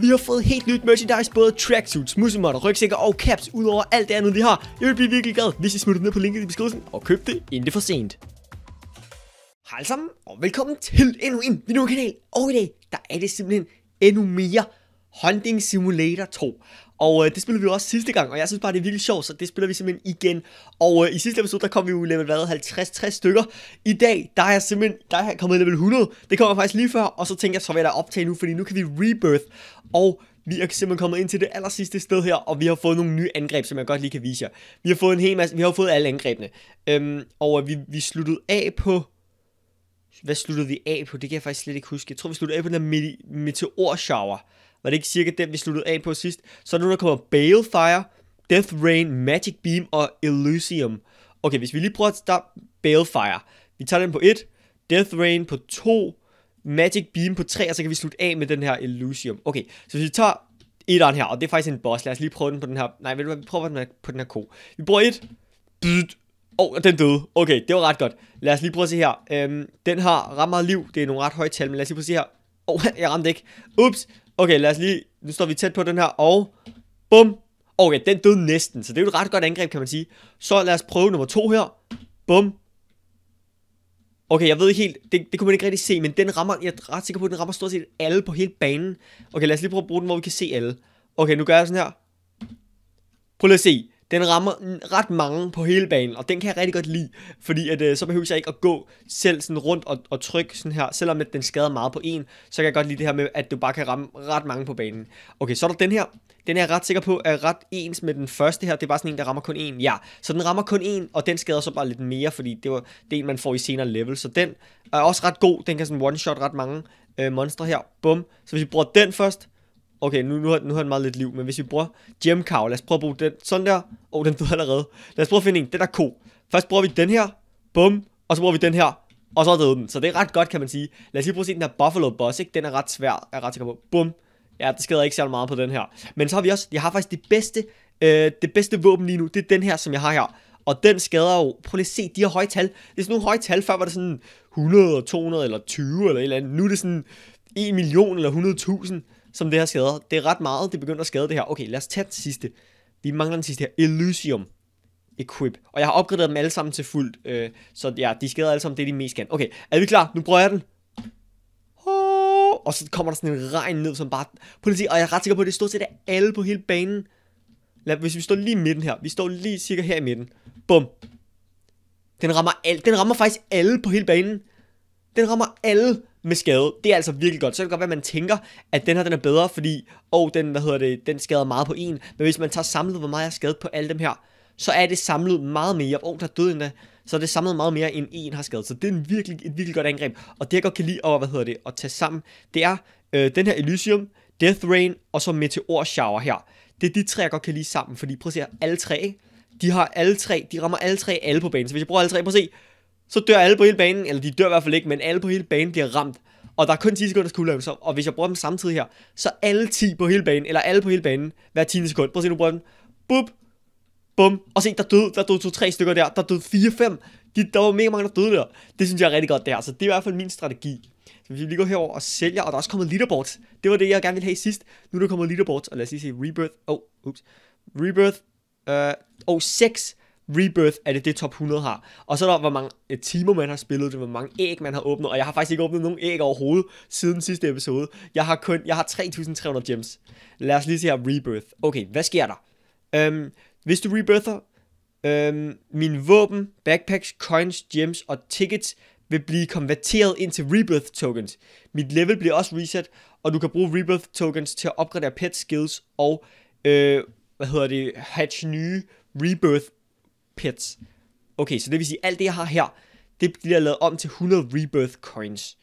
Vi har fået helt nyt merchandise, både tracksuits, musemotter, rygsækker og caps, udover alt det andet, vi har. Jeg vil blive virkelig glad, hvis I smutter ned på linket i beskrivelsen og køb det, inden det er for sent. Hej sammen, og velkommen til endnu en videokanal. Og i dag, der er det simpelthen endnu mere Hunting Simulator 2. Og øh, det spillede vi jo også sidste gang, og jeg synes bare, det er virkelig sjovt, så det spiller vi simpelthen igen. Og øh, i sidste episode, der kom vi jo level 50-60 stykker. I dag, der er jeg simpelthen der er jeg kommet level 100. Det kommer faktisk lige før, og så tænker jeg, så vil jeg da optage nu, fordi nu kan vi rebirth. Og vi er simpelthen kommet ind til det aller sidste sted her, og vi har fået nogle nye angreb, som jeg godt lige kan vise jer. Vi har fået en hel masse, vi har fået alle angrebene. Øhm, og øh, vi, vi sluttede af på... Hvad sluttede vi af på? Det kan jeg faktisk slet ikke huske. Jeg tror, vi sluttede af på den der shower. Var det ikke cirka den, vi sluttede af på sidst? Så nu der kommer Balefire, Death Rain, Magic Beam og Elysium. Okay, hvis vi lige prøver at starte Balefire. Vi tager den på 1, Death Rain på 2, Magic Beam på 3, og så kan vi slutte af med den her Elysium. Okay, så hvis vi tager etteren her, og det er faktisk en boss. Lad os lige prøve den på den her... Nej, ved du hvad, vi prøver den på den her ko. Vi bruger et... Åh, oh, den døde. Okay, det var ret godt. Lad os lige prøve at se her. Øhm, den har ret meget liv. Det er nogle ret høje tal, men lad os lige prøve at se her. Åh, oh, jeg ramte ikke. Ups. Okay, lad os lige... Nu står vi tæt på den her, og... Bum! Okay, den døde næsten, så det er jo et ret godt angreb, kan man sige. Så lad os prøve nummer to her. Bum! Okay, jeg ved ikke helt, det, det kunne man ikke rigtig se, men den rammer, jeg er ret sikker på, at den rammer stort set alle på hele banen. Okay, lad os lige prøve at bruge den, hvor vi kan se alle. Okay, nu gør jeg sådan her. Prøv lige at se. Den rammer ret mange på hele banen, og den kan jeg rigtig godt lide, fordi at, øh, så behøver jeg ikke at gå selv sådan rundt og, og trykke sådan her, selvom at den skader meget på en, så kan jeg godt lide det her med, at du bare kan ramme ret mange på banen. Okay, så er der den her. Den er jeg ret sikker på er ret ens med den første her. Det er bare sådan en, der rammer kun en. Ja, så den rammer kun en, og den skader så bare lidt mere, fordi det, var, det er en, man får i senere level. Så den er også ret god. Den kan sådan one-shot ret mange øh, monstre her. Bum. Så hvis vi bruger den først, Okay, nu, nu, har, nu har den meget lidt liv, men hvis vi bruger gem cow, lad os prøve at bruge den sådan der. Åh, oh, den døde allerede. Lad os prøve at finde en, den der ko. Først bruger vi den her, bum, og så bruger vi den her, og så døde den. Så det er ret godt, kan man sige. Lad os lige prøve at se den her Buffalo Boss, ikke? Den er ret svær, jeg er ret sikker på. Bum. Ja, det skader ikke særlig meget på den her. Men så har vi også, jeg har faktisk det bedste, øh, det bedste våben lige nu, det er den her, som jeg har her. Og den skader jo, prøv lige at se, de her høje tal. Det er sådan nogle høje tal, før var det sådan 100, 200 eller 20 eller et eller andet. Nu er det sådan 1 million eller 100.000 som det har skadet. Det er ret meget, det begynder at skade det her. Okay, lad os tage den sidste. Vi mangler den sidste her. Elysium equip. Og jeg har opgraderet dem alle sammen til fuldt. Øh, så ja, de skader alle sammen det, de mest kan. Okay, er vi klar? Nu prøver jeg den. Oh, og så kommer der sådan en regn ned, som bare... Politi, og jeg er ret sikker på, at det stort set er alle på hele banen. Lad, hvis vi står lige i midten her. Vi står lige cirka her i midten. Bum. Den rammer, alt. den rammer faktisk alle på hele banen. Den rammer alle med skade. Det er altså virkelig godt. Så kan det godt være, at man tænker, at den her den er bedre, fordi oh, den, hvad hedder det, den skader meget på en. Men hvis man tager samlet, hvor meget jeg er skadet på alle dem her, så er det samlet meget mere. Og oh, der død endda. Så er det samlet meget mere, end en har skadet. Så det er en virkelig, et virkelig godt angreb. Og det, jeg godt kan lide over, hvad hedder det, at tage sammen, det er øh, den her Elysium, Death Rain og så Meteor Shower her. Det er de tre, jeg godt kan lide sammen, fordi prøv at se alle tre, de har alle tre, de rammer alle tre alle på banen. Så hvis jeg bruger alle tre, prøv at se, så dør alle på hele banen, eller de dør i hvert fald ikke, men alle på hele banen bliver ramt. Og der er kun 10 sekunders cooldown, så, og hvis jeg bruger dem samtidig her, så alle 10 på hele banen, eller alle på hele banen, hver 10 sekund. Prøv at se, nu bruger den. Bup, bum, og se, der døde, der døde 2-3 stykker der, der døde 4-5. De, der var mega mange, der døde der. Det synes jeg er rigtig godt der, så det er i hvert fald min strategi. Så hvis vi lige går herover og sælger, og der er også kommet leaderboards. Det var det, jeg gerne ville have sidst. Nu er der kommet leaderboards, og lad os lige se Rebirth. Oh, ups. Rebirth. Øh, uh, og 6 Rebirth er det det top 100 har. Og så er der, hvor mange øh, timer man har spillet det, hvor mange æg man har åbnet, og jeg har faktisk ikke åbnet nogen æg overhovedet siden sidste episode. Jeg har kun, jeg har 3.300 gems. Lad os lige se her, Rebirth. Okay, hvad sker der? Øhm, hvis du rebirther, øhm, min våben, backpacks, coins, gems og tickets vil blive konverteret ind til Rebirth tokens. Mit level bliver også reset, og du kan bruge Rebirth tokens til at opgradere pet skills og, øh, hvad hedder det, hatch nye Rebirth pits. Okay, så det vil sige, at alt det, jeg har her, det bliver lavet om til 100 rebirth coins.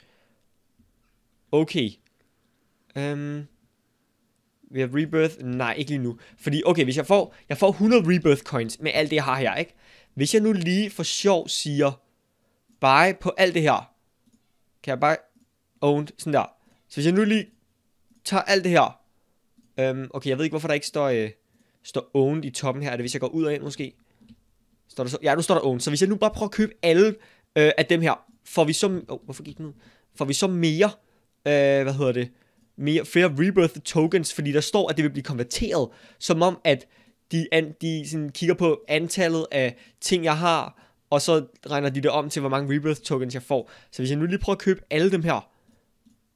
Okay. Øhm... Vi har rebirth? Nej, ikke lige nu. Fordi, okay, hvis jeg får, jeg får 100 rebirth coins med alt det, jeg har her, ikke? Hvis jeg nu lige for sjov siger, buy på alt det her, kan jeg bare owned, sådan der. Så hvis jeg nu lige tager alt det her, øhm, okay, jeg ved ikke, hvorfor der ikke står, øh, står owned i toppen her. Er det, hvis jeg går ud og ind, måske? Står der så? Ja, nu står der own. Så hvis jeg nu bare prøver at købe alle øh, af dem her, får vi så... Oh, hvorfor gik den ud? Får vi så mere... Øh, hvad hedder det? Mere, flere rebirth tokens, fordi der står, at det vil blive konverteret, som om at de, an, de sådan kigger på antallet af ting, jeg har, og så regner de det om til, hvor mange rebirth tokens jeg får. Så hvis jeg nu lige prøver at købe alle dem her,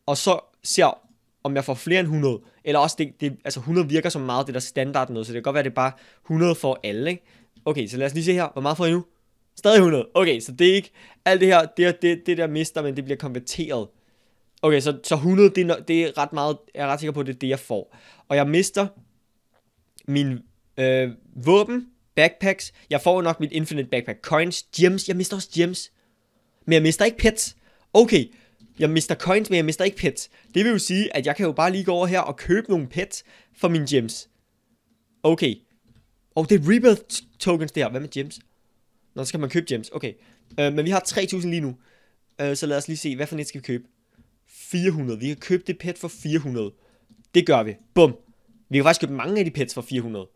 og så ser, om jeg får flere end 100, eller også, det, det, altså 100 virker som meget det der standard noget, så det kan godt være, at det er bare 100 for alle, ikke? Okay, så lad os lige se her. Hvor meget får jeg nu? Stadig 100. Okay, så det er ikke... Alt det her, det, det, det der mister, men det bliver konverteret. Okay, så, så 100, det er, det er ret meget... Jeg er ret sikker på, at det er det, jeg får. Og jeg mister min øh, våben, backpacks. Jeg får nok mit infinite backpack coins, gems. Jeg mister også gems. Men jeg mister ikke pets. Okay, jeg mister coins, men jeg mister ikke pets. Det vil jo sige, at jeg kan jo bare lige gå over her og købe nogle pets for mine gems. Okay, og oh, det er rebirth tokens der. Hvad med gems? Nå, så skal man købe gems. Okay. Øh, men vi har 3000 lige nu. Øh, så lad os lige se, hvad for net skal vi købe? 400. Vi kan købe det pet for 400. Det gør vi. Bum. Vi kan faktisk købe mange af de pets for 400.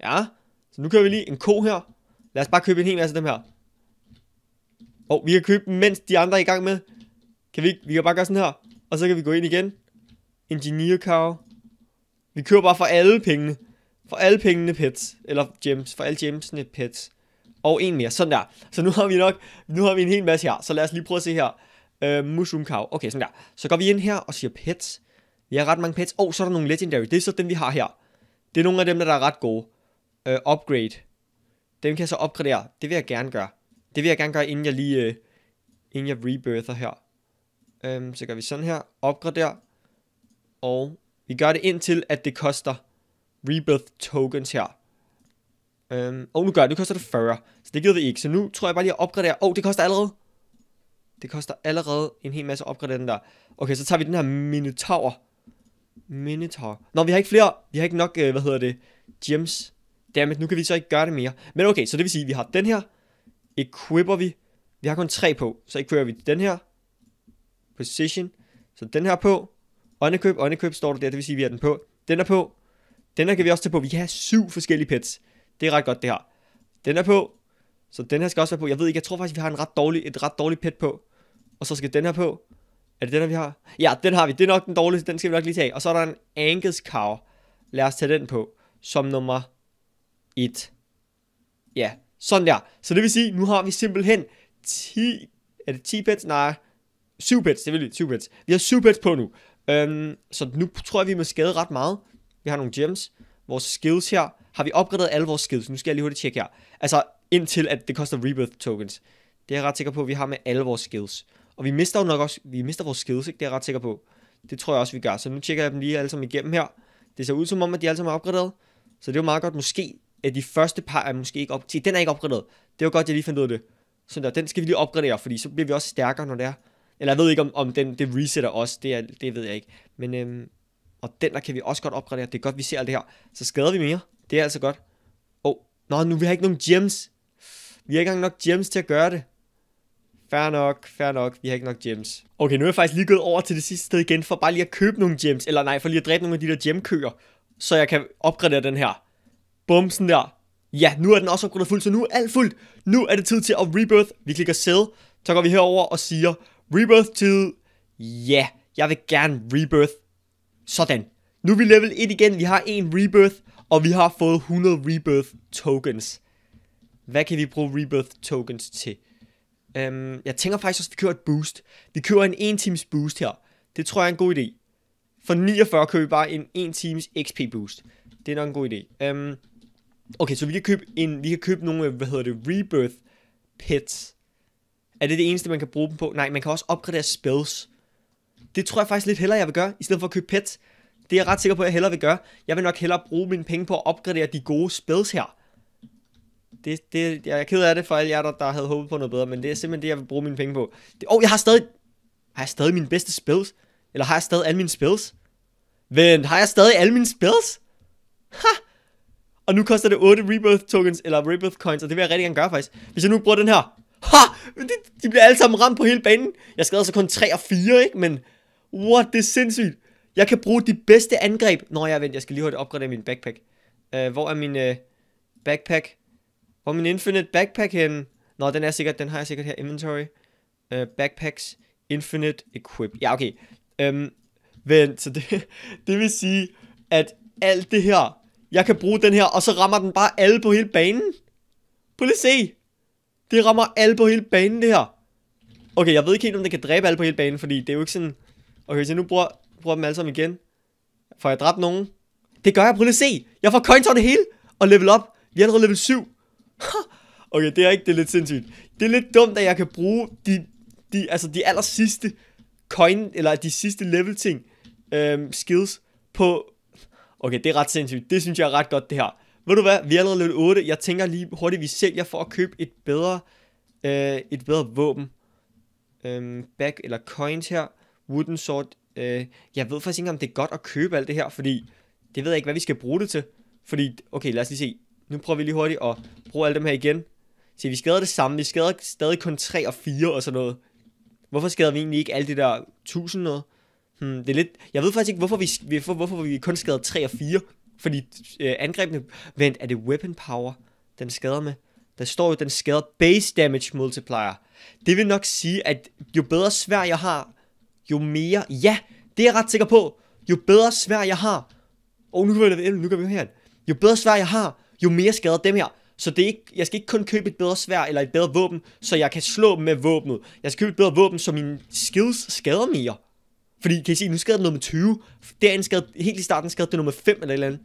Ja. Så nu køber vi lige en ko her. Lad os bare købe en hel masse af dem her. Og oh, vi kan købe dem, mens de andre er i gang med. Kan vi, vi kan bare gøre sådan her. Og så kan vi gå ind igen. Engineer cow. Vi køber bare for alle pengene for alle pengene pets, eller gems, for alle gemsene pets. Og en mere, sådan der. Så nu har vi nok, nu har vi en hel masse her, så lad os lige prøve at se her. Øh, mushroom cow, okay, sådan der. Så går vi ind her og siger pets. Vi har ret mange pets. Og oh, så er der nogle legendary, det er så dem vi har her. Det er nogle af dem, der er ret gode. Øh, upgrade. Dem kan jeg så opgradere, det vil jeg gerne gøre. Det vil jeg gerne gøre, inden jeg lige, uh, inden jeg rebirther her. Øhm, så gør vi sådan her, opgrader, og vi gør det indtil, at det koster rebirth tokens her. Øhm, og nu gør det, nu koster det 40, så det gider vi ikke. Så nu tror jeg bare lige at opgradere. Åh, oh, det koster allerede. Det koster allerede en hel masse at opgradere den der. Okay, så tager vi den her Minotaur. Minotaur. Nå, vi har ikke flere, vi har ikke nok, øh, hvad hedder det, gems. Dammit, nu kan vi så ikke gøre det mere. Men okay, så det vil sige, at vi har den her. Equipper vi. Vi har kun tre på. Så equipper vi den her. Position. Så den her på. Unequip, unequip står der der. Det vil sige, at vi har den på. Den er på. Den her kan vi også tage på. Vi kan have syv forskellige pets. Det er ret godt, det her. Den er på. Så den her skal også være på. Jeg ved ikke, jeg tror faktisk, vi har en ret dårlig, et ret dårligt pet på. Og så skal den her på. Er det den her, vi har? Ja, den har vi. Det er nok den dårligste. Den skal vi nok lige tage. Og så er der en Angus Cow. Lad os tage den på. Som nummer 1. Ja, sådan der. Så det vil sige, nu har vi simpelthen 10... Er det 10 pets? Nej. 7 pets, det vil 7 pets. Vi har 7 pets på nu. Øhm, så nu tror jeg, vi må skade ret meget vi har nogle gems, vores skills her, har vi opgraderet alle vores skills, nu skal jeg lige hurtigt tjekke her, altså indtil at det koster rebirth tokens, det er jeg ret sikker på, at vi har med alle vores skills, og vi mister jo nok også, vi mister vores skills, ikke? det er jeg ret sikker på, det tror jeg også, vi gør, så nu tjekker jeg dem lige alle sammen igennem her, det ser ud som om, at de alle sammen er opgraderet, så det er jo meget godt, måske at de første par er måske ikke op den er ikke opgraderet, det var godt, jeg lige fandt ud af det, sådan der, den skal vi lige opgradere, fordi så bliver vi også stærkere, når det er, eller jeg ved ikke, om, om den, det resetter os, det, er, det ved jeg ikke, men øhm, og den der kan vi også godt opgradere, det er godt, vi ser alt det her. Så skader vi mere, det er altså godt. Åh, oh, nå, nu vi har ikke nogen gems. Vi har ikke engang nok gems til at gøre det. Fair nok, fair nok, vi har ikke nok gems. Okay, nu er jeg faktisk lige gået over til det sidste sted igen, for bare lige at købe nogle gems, eller nej, for lige at dræbe nogle af de der gemkøer, så jeg kan opgradere den her. Bumsen der. Ja, nu er den også opgraderet fuld, så nu er alt fuldt. Nu er det tid til at rebirth. Vi klikker sell, så går vi herover og siger, rebirth tid. Ja, yeah, jeg vil gerne rebirth sådan. Nu er vi level 1 igen, vi har en rebirth, og vi har fået 100 rebirth tokens. Hvad kan vi bruge rebirth tokens til? Um, jeg tænker faktisk også, at vi kører et boost. Vi kører en 1 times boost her. Det tror jeg er en god idé. For 49 køber vi bare en 1 times XP boost. Det er nok en god idé. Um, okay, så vi kan købe, en, vi kan købe nogle, hvad hedder det, rebirth pets. Er det det eneste, man kan bruge dem på? Nej, man kan også opgradere spells det tror jeg faktisk lidt hellere, jeg vil gøre, i stedet for at købe pet. Det er jeg ret sikker på, at jeg hellere vil gøre. Jeg vil nok hellere bruge mine penge på at opgradere de gode spells her. Det, det, jeg er ked af det for alle jer, der, der havde håbet på noget bedre, men det er simpelthen det, jeg vil bruge mine penge på. Åh, oh, jeg har stadig... Har jeg stadig mine bedste spells? Eller har jeg stadig alle mine spells? Vent, har jeg stadig alle mine spells? Ha! Og nu koster det 8 Rebirth tokens, eller Rebirth coins, og det vil jeg rigtig gerne gøre faktisk. Hvis jeg nu bruger den her, ha! De, de bliver alle sammen ramt på hele banen. Jeg skader så altså kun 3 og 4, ikke? Men What, det er sindssygt. Jeg kan bruge de bedste angreb. Nå, jeg vent, jeg skal lige hurtigt opgradere min backpack. Uh, hvor er min uh, backpack? Hvor er min infinite backpack henne? Nå, den er sikkert, den har jeg sikkert her. Inventory. Uh, backpacks. Infinite equip. Ja, okay. Um, vent, så det, det vil sige, at alt det her, jeg kan bruge den her, og så rammer den bare alle på hele banen. Prøv lige se. Det rammer alle på hele banen, det her. Okay, jeg ved ikke helt, om det kan dræbe alle på hele banen, fordi det er jo ikke sådan... Okay, så nu bruger, bruger dem alle sammen igen. Får jeg dræbt nogen? Det gør jeg, prøv lige at se. Jeg får coins over det hele. Og level op. Vi er allerede level 7. okay, det er ikke, det er lidt sindssygt. Det er lidt dumt, at jeg kan bruge de, de, altså de aller sidste coin, eller de sidste level ting, øhm, skills, på... Okay, det er ret sindssygt. Det synes jeg er ret godt, det her. Ved du hvad, vi er allerede level 8. Jeg tænker lige hurtigt, vi sælger for at købe et bedre, øh, et bedre våben. Øhm, back eller coins her. Wooden Sword. Øh, jeg ved faktisk ikke, om det er godt at købe alt det her, fordi det ved jeg ikke, hvad vi skal bruge det til. Fordi, okay, lad os lige se. Nu prøver vi lige hurtigt at bruge alle dem her igen. Se, vi skader det samme. Vi skader stadig kun 3 og 4 og sådan noget. Hvorfor skader vi egentlig ikke alle det der 1000 noget? Hmm, det er lidt... Jeg ved faktisk ikke, hvorfor vi, hvorfor, hvorfor vi kun skader 3 og 4. Fordi øh, angrebene... Vent, er det weapon power, den skader med? Der står jo, den skader base damage multiplier. Det vil nok sige, at jo bedre svær jeg har, jo mere, ja, det er jeg ret sikker på, jo bedre svær jeg har, og nu kan vi, nu kan vi her, jo bedre svær jeg har, jo mere skader dem her. Så det er ikke, jeg skal ikke kun købe et bedre svær eller et bedre våben, så jeg kan slå dem med våbnet. Jeg skal købe et bedre våben, så min skills skader mere. Fordi, kan I se, nu skader den med 20. Derinde skader, helt i starten skader det med 5 eller et eller andet.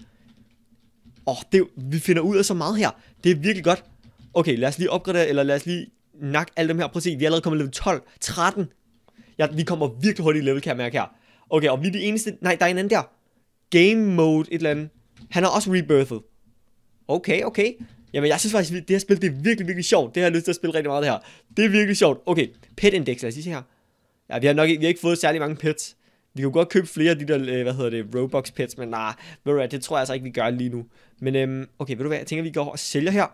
Åh, oh, det, vi finder ud af så meget her. Det er virkelig godt. Okay, lad os lige opgradere, eller lad os lige nakke alle dem her. Prøv at se, vi er allerede kommet level 12, 13. Jeg, vi kommer virkelig hurtigt i level, kan jeg mærke her. Okay, og vi er det eneste... Nej, der er en anden der. Game mode, et eller andet. Han har også rebirthet. Okay, okay. Jamen, jeg synes faktisk, det her spil, det er virkelig, virkelig sjovt. Det har jeg lyst til at spille rigtig meget, det her. Det er virkelig sjovt. Okay, pet index, lad os se her. Ja, vi har nok ikke, vi har ikke fået særlig mange pets. Vi kunne godt købe flere af de der, øh, hvad hedder det, Robux pets, men nej, ved du hvad, det tror jeg altså ikke, vi gør lige nu. Men øhm, okay, ved du hvad, jeg tænker, vi går og sælger her,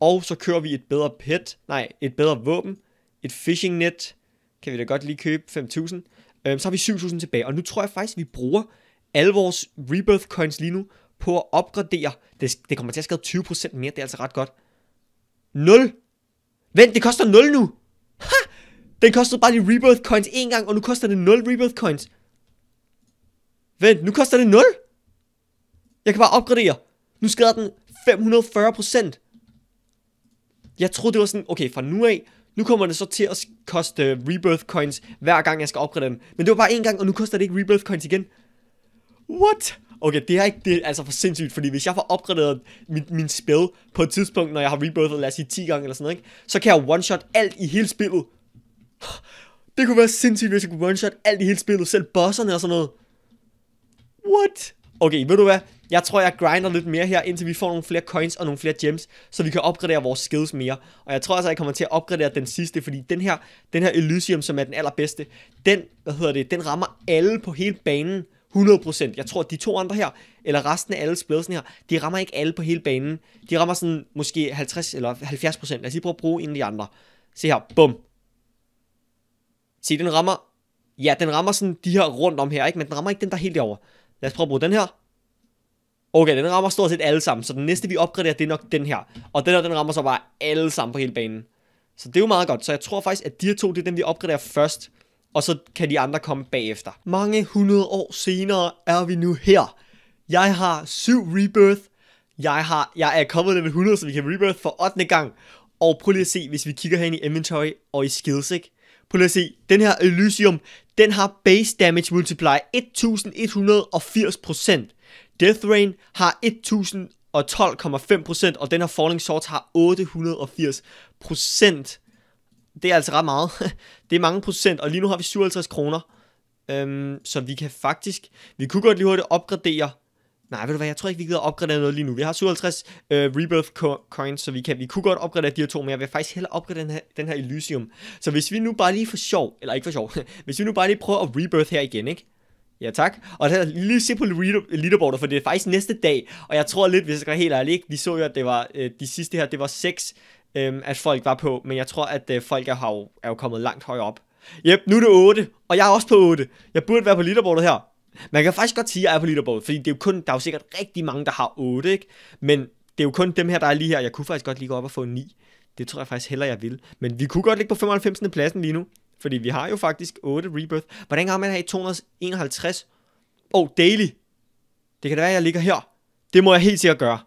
og så kører vi et bedre pet, nej, et bedre våben, et fishing net, kan vi da godt lige købe 5.000. Øhm, så har vi 7.000 tilbage, og nu tror jeg faktisk, vi bruger alle vores Rebirth Coins lige nu på at opgradere. Det, det kommer til at skade 20% mere, det er altså ret godt. 0! Vent, det koster 0 nu! Ha! Den kostede bare de Rebirth Coins en gang, og nu koster det 0 Rebirth Coins. Vent, nu koster det 0? Jeg kan bare opgradere. Nu skader den 540%. Jeg troede, det var sådan, okay, fra nu af, nu kommer det så til at koste rebirth coins, hver gang jeg skal opgradere dem. Men det var bare én gang, og nu koster det ikke rebirth coins igen. What? Okay, det er ikke det er altså for sindssygt, fordi hvis jeg får opgraderet min, min spil på et tidspunkt, når jeg har rebirthet, lad os sige 10 gange eller sådan noget, ikke? så kan jeg one-shot alt i hele spillet. Det kunne være sindssygt, hvis jeg kunne one-shot alt i hele spillet, selv bosserne og sådan noget. What? Okay, ved du hvad? Jeg tror, jeg grinder lidt mere her, indtil vi får nogle flere coins og nogle flere gems, så vi kan opgradere vores skills mere. Og jeg tror altså, jeg kommer til at opgradere den sidste, fordi den her, den her Elysium, som er den allerbedste, den, hvad hedder det, den rammer alle på hele banen. 100%. Jeg tror, at de to andre her, eller resten af alle splitsene her, de rammer ikke alle på hele banen. De rammer sådan måske 50 eller 70%. Lad os lige prøve at bruge en af de andre. Se her, bum. Se, den rammer... Ja, den rammer sådan de her rundt om her, ikke? Men den rammer ikke den der helt over. Lad os prøve at bruge den her. Okay, den rammer stort set alle sammen, så den næste vi opgraderer, det er nok den her. Og den her, den rammer så bare alle sammen på hele banen. Så det er jo meget godt, så jeg tror faktisk, at de her to, det er dem, vi opgraderer først. Og så kan de andre komme bagefter. Mange hundrede år senere er vi nu her. Jeg har syv rebirth. Jeg, har, jeg er kommet level 100, så vi kan rebirth for 8. gang. Og prøv lige at se, hvis vi kigger herinde i inventory og i skills, ikke? Prøv lige at se, den her Elysium, den har base damage multiply 1180%. Death Rain har 1012,5%, og den her Falling Swords har 880%. Det er altså ret meget. det er mange procent, og lige nu har vi 57 kroner. Øhm, så vi kan faktisk... Vi kunne godt lige hurtigt opgradere... Nej, ved du hvad, jeg tror ikke, vi gider opgradere noget lige nu. Vi har 57 øh, Rebirth co Coins, så vi, kan, vi kunne godt opgradere de her to, men jeg vil faktisk hellere opgradere den her, den her Elysium. Så hvis vi nu bare lige for sjov, eller ikke for sjov, hvis vi nu bare lige prøver at Rebirth her igen, ikke? Ja, tak. Og er lige se på leaderboardet, for det er faktisk næste dag. Og jeg tror lidt, hvis jeg skal helt ærlig, ikke? vi så jo, at det var øh, de sidste her, det var seks, øh, at folk var på. Men jeg tror, at øh, folk er, jo, er jo kommet langt højere op. Jep, nu er det 8, og jeg er også på 8. Jeg burde være på leaderboardet her. Man kan faktisk godt sige, at jeg er på leaderboardet, fordi det er jo kun, der er jo sikkert rigtig mange, der har 8, ikke? Men det er jo kun dem her, der er lige her. Jeg kunne faktisk godt lige gå op og få 9. Det tror jeg faktisk heller jeg vil. Men vi kunne godt ligge på 95. pladsen lige nu. Fordi vi har jo faktisk 8 Rebirth. Hvordan kan man have 251? Oh, daily. Det kan da være, at jeg ligger her. Det må jeg helt sikkert gøre.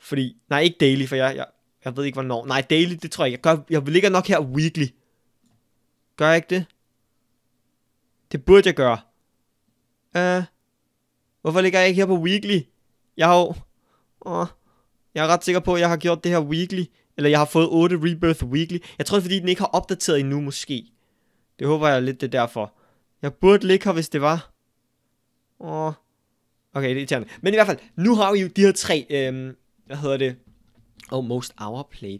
Fordi, nej, ikke daily, for jeg, jeg, jeg ved ikke, hvornår. Nej, daily, det tror jeg ikke. Jeg, gør, jeg ligger nok her weekly. Gør jeg ikke det? Det burde jeg gøre. Uh, hvorfor ligger jeg ikke her på weekly? Jeg har jo... Uh, jeg er ret sikker på, at jeg har gjort det her weekly. Eller jeg har fået 8 Rebirth Weekly. Jeg tror, det er, fordi den ikke har opdateret endnu, måske. Det håber jeg lidt, det er derfor. Jeg burde ligge her, hvis det var. Åh. Okay, det er tjernet. Men i hvert fald, nu har vi jo de her tre, øhm, hvad hedder det? Oh, most hour played.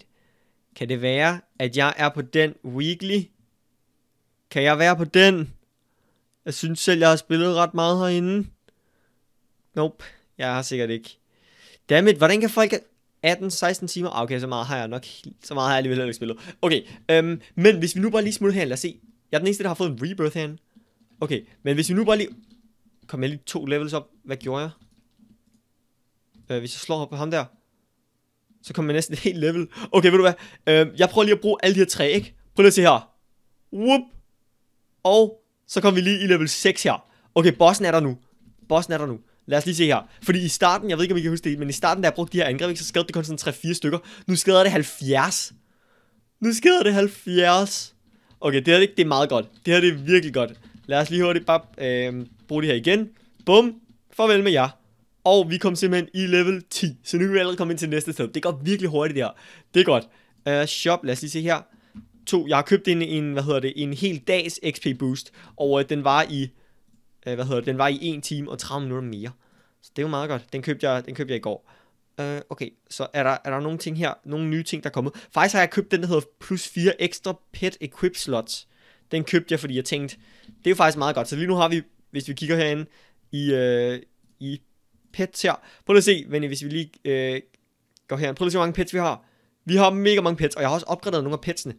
Kan det være, at jeg er på den weekly? Kan jeg være på den? Jeg synes selv, jeg har spillet ret meget herinde. Nope, jeg har sikkert ikke. Dammit, hvordan kan folk... 18-16 timer? Ah, okay, så meget har jeg nok... Så meget har jeg alligevel ikke spillet. Okay, øhm, men hvis vi nu bare lige smutter her, lad os se, jeg er den eneste, der har fået en rebirth herinde. Okay, men hvis vi nu bare lige... Kom jeg lige to levels op. Hvad gjorde jeg? Øh, hvis jeg slår op på ham der, så kommer jeg næsten et helt level. Okay, ved du hvad? Øh, jeg prøver lige at bruge alle de her tre, ikke? Prøv lige at se her. Whoop. Og så kommer vi lige i level 6 her. Okay, bossen er der nu. Bossen er der nu. Lad os lige se her. Fordi i starten, jeg ved ikke om I kan huske det, men i starten, da jeg brugte de her angreb, så skadede det kun sådan 3-4 stykker. Nu skader det 70. Nu skader det 70. Okay, det her det er meget godt. Det her det er virkelig godt. Lad os lige hurtigt bare øh, bruge det her igen. Bum. Farvel med jer. Og vi kom simpelthen i level 10. Så nu kan vi allerede komme ind til næste sted. Det går virkelig hurtigt det her. Det er godt. Uh, shop, lad os lige se her. To, jeg har købt en, en, hvad hedder det, en hel dags XP boost. Og uh, den var i, uh, hvad hedder det, den var i 1 time og 30 minutter mere. Så det er jo meget godt. Den købte jeg, den købte jeg i går. Øh, okay, så er der, er der nogle ting her, nogle nye ting, der er kommet. Faktisk har jeg købt den, der hedder plus 4 ekstra pet equip slots. Den købte jeg, fordi jeg tænkte, det er jo faktisk meget godt. Så lige nu har vi, hvis vi kigger herinde i, uh, i pets her. Prøv lige at se, men hvis vi lige uh, går herinde. Prøv lige at se, hvor mange pets vi har. Vi har mega mange pets, og jeg har også opgraderet nogle af petsene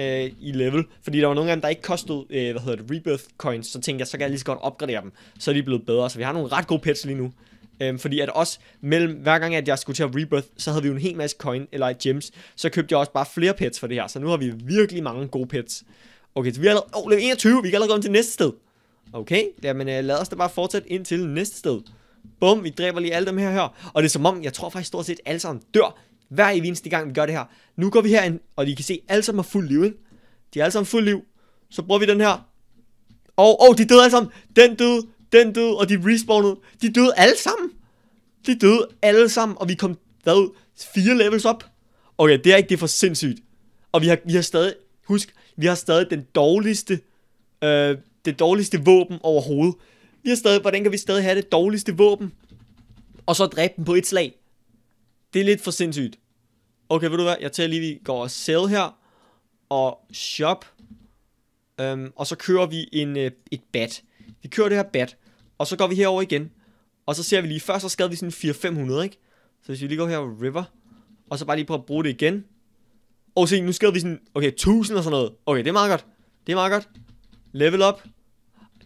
uh, i level, fordi der var nogle af dem, der ikke kostede, uh, hvad hedder det, rebirth coins, så tænkte jeg, så kan jeg lige så godt opgradere dem, så er de blevet bedre, så vi har nogle ret gode pets lige nu. Øhm, fordi at også mellem, hver gang at jeg skulle til at rebirth, så havde vi jo en hel masse coin eller gems. Så købte jeg også bare flere pets for det her. Så nu har vi virkelig mange gode pets. Okay, så vi er allerede... Åh, oh, level 21! Vi kan allerede gå til næste sted. Okay, jamen øh, lad os da bare fortsætte ind til næste sted. Bum, vi dræber lige alle dem her her. Og det er som om, jeg tror faktisk stort set alle sammen dør hver eneste gang, vi gør det her. Nu går vi herind, og I kan se, alle sammen har fuld liv, ikke? De er alle sammen fuld liv. Så bruger vi den her. Og, oh, oh, de døde alle sammen. Den døde, den døde, og de respawnede. De døde alle sammen. De døde alle sammen, og vi kom, hvad, fire levels op. Okay, det er ikke det er for sindssygt. Og vi har, vi har stadig, husk, vi har stadig den dårligste, øh, det dårligste våben overhovedet. Vi har stadig, hvordan kan vi stadig have det dårligste våben? Og så dræbe dem på et slag. Det er lidt for sindssygt. Okay, ved du hvad, jeg tager lige, vi går og sell her, og shop. Øhm, og så kører vi en, øh, et bat. Vi kører det her bat, og så går vi herover igen. Og så ser vi lige, først så skader vi sådan 4-500, ikke? Så hvis vi lige går her over river, og så bare lige prøver at bruge det igen. Og se, nu skader vi sådan, okay, 1000 og sådan noget. Okay, det er meget godt. Det er meget godt. Level up.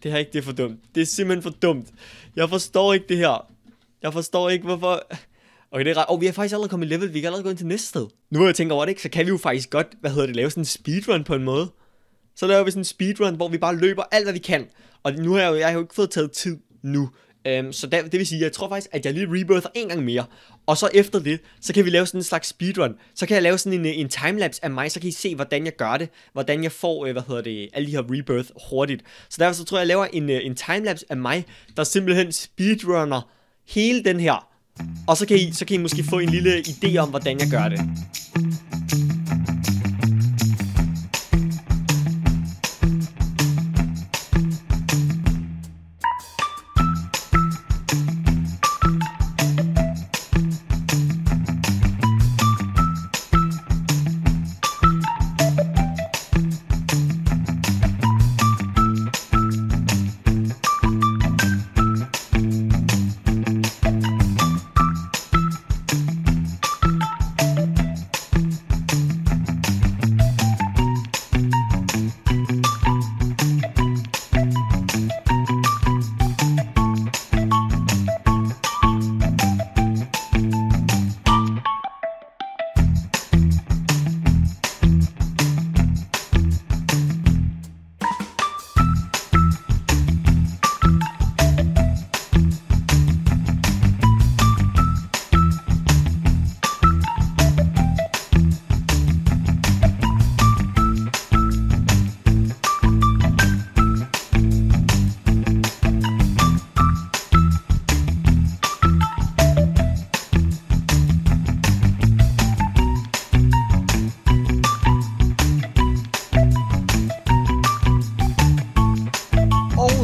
Det her ikke, det er for dumt. Det er simpelthen for dumt. Jeg forstår ikke det her. Jeg forstår ikke, hvorfor... Okay, det er ret... Og oh, vi er faktisk allerede kommet i level. Vi kan allerede gå ind til næste sted. Nu hvor jeg tænker over det, ikke, så kan vi jo faktisk godt, hvad hedder det, lave sådan en speedrun på en måde. Så laver vi sådan en speedrun, hvor vi bare løber alt, hvad vi kan. Og nu har jeg jo, jeg har jo ikke fået taget tid nu. Um, så der, det vil sige, jeg tror faktisk, at jeg lige rebirther en gang mere. Og så efter det, så kan vi lave sådan en slags speedrun. Så kan jeg lave sådan en, en timelapse af mig, så kan I se, hvordan jeg gør det. Hvordan jeg får, øh, hvad hedder det, alle de her rebirth hurtigt. Så derfor så tror jeg, jeg laver en, øh, en timelapse af mig, der simpelthen speedrunner hele den her. Og så kan, I, så kan I måske få en lille idé om, hvordan jeg gør det.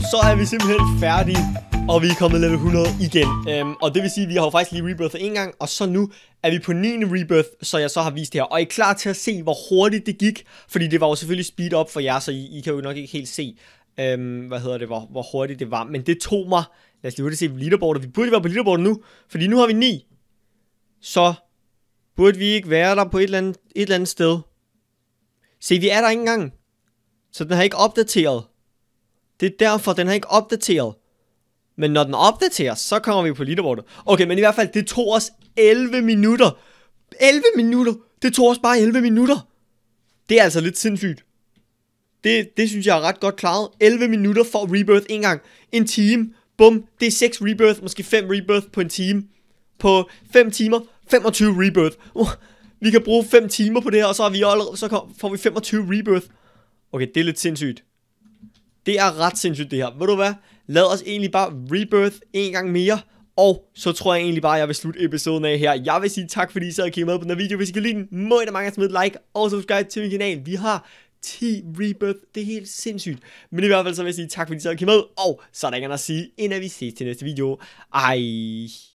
så er vi simpelthen færdige, og vi er kommet level 100 igen. Øhm, og det vil sige, at vi har jo faktisk lige rebirthet en gang, og så nu er vi på 9. rebirth, så jeg så har vist det her. Og I er klar til at se, hvor hurtigt det gik? Fordi det var jo selvfølgelig speed up for jer, så I, I kan jo nok ikke helt se, øhm, hvad hedder det, hvor, hvor hurtigt det var. Men det tog mig, lad os lige hurtigt se leaderboardet. Vi burde være på leaderboardet nu, fordi nu har vi 9. Så burde vi ikke være der på et eller andet, et eller andet sted. Se, vi er der ikke engang. Så den har ikke opdateret. Det er derfor, den har ikke opdateret. Men når den opdateres, så kommer vi på leaderboardet. Okay, men i hvert fald, det tog os 11 minutter. 11 minutter? Det tog os bare 11 minutter. Det er altså lidt sindssygt. Det, det synes jeg er ret godt klaret. 11 minutter for rebirth en gang. En time. Bum. Det er 6 rebirth, måske 5 rebirth på en time. På 5 timer, 25 rebirth. Uh, vi kan bruge 5 timer på det her, og så, er vi allerede, så får vi 25 rebirth. Okay, det er lidt sindssygt. Det er ret sindssygt det her. Ved du hvad? Lad os egentlig bare rebirth en gang mere. Og så tror jeg egentlig bare, at jeg vil slutte episoden af her. Jeg vil sige tak, fordi I sad og kiggede med på den her video. Hvis I kan lide den, må I da mange smide et like og subscribe til min kanal. Vi har 10 Rebirth. Det er helt sindssygt. Men i hvert fald så vil jeg sige tak, fordi I sad og kiggede med. Og så er der ikke andet at sige, inden vi ses til næste video. Ej.